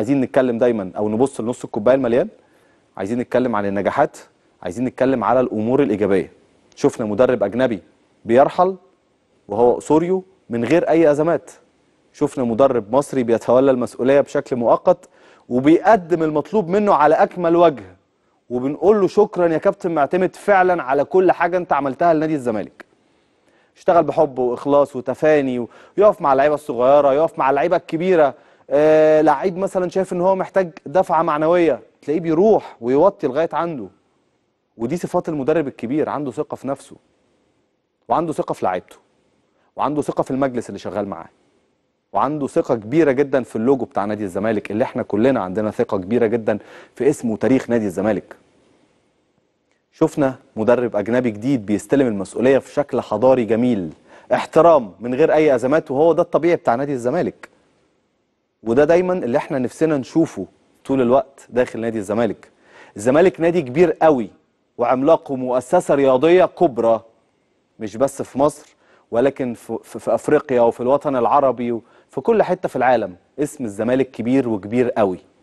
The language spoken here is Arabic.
عايزين نتكلم دايما او نبص لنص الكوبايه المليان عايزين نتكلم عن النجاحات عايزين نتكلم على الامور الايجابيه شفنا مدرب اجنبي بيرحل وهو سوريو من غير اي ازمات شفنا مدرب مصري بيتولى المسؤوليه بشكل مؤقت وبيقدم المطلوب منه على اكمل وجه وبنقول له شكرا يا كابتن معتمد فعلا على كل حاجه انت عملتها لنادي الزمالك اشتغل بحب واخلاص وتفاني ويقف مع اللعيبه الصغيره يقف مع اللعيبه الكبيره آه، لعيب مثلا شايف ان هو محتاج دفعه معنويه تلاقيه بيروح ويوطي لغايه عنده ودي صفات المدرب الكبير عنده ثقه في نفسه وعنده ثقه في لعيبته وعنده ثقه في المجلس اللي شغال معاه وعنده ثقة كبيرة جدا في اللوجو بتاع نادي الزمالك اللي احنا كلنا عندنا ثقة كبيرة جدا في اسم وتاريخ نادي الزمالك شفنا مدرب أجنبي جديد بيستلم المسؤولية في شكل حضاري جميل احترام من غير أي أزمات وهو ده الطبيعي بتاع نادي الزمالك وده دايما اللي احنا نفسنا نشوفه طول الوقت داخل نادي الزمالك الزمالك نادي كبير قوي وعملاق ومؤسسة رياضية كبرى مش بس في مصر ولكن في, في أفريقيا وفي الوطن العربي وفي كل حتة في العالم اسم الزمالك كبير وكبير قوي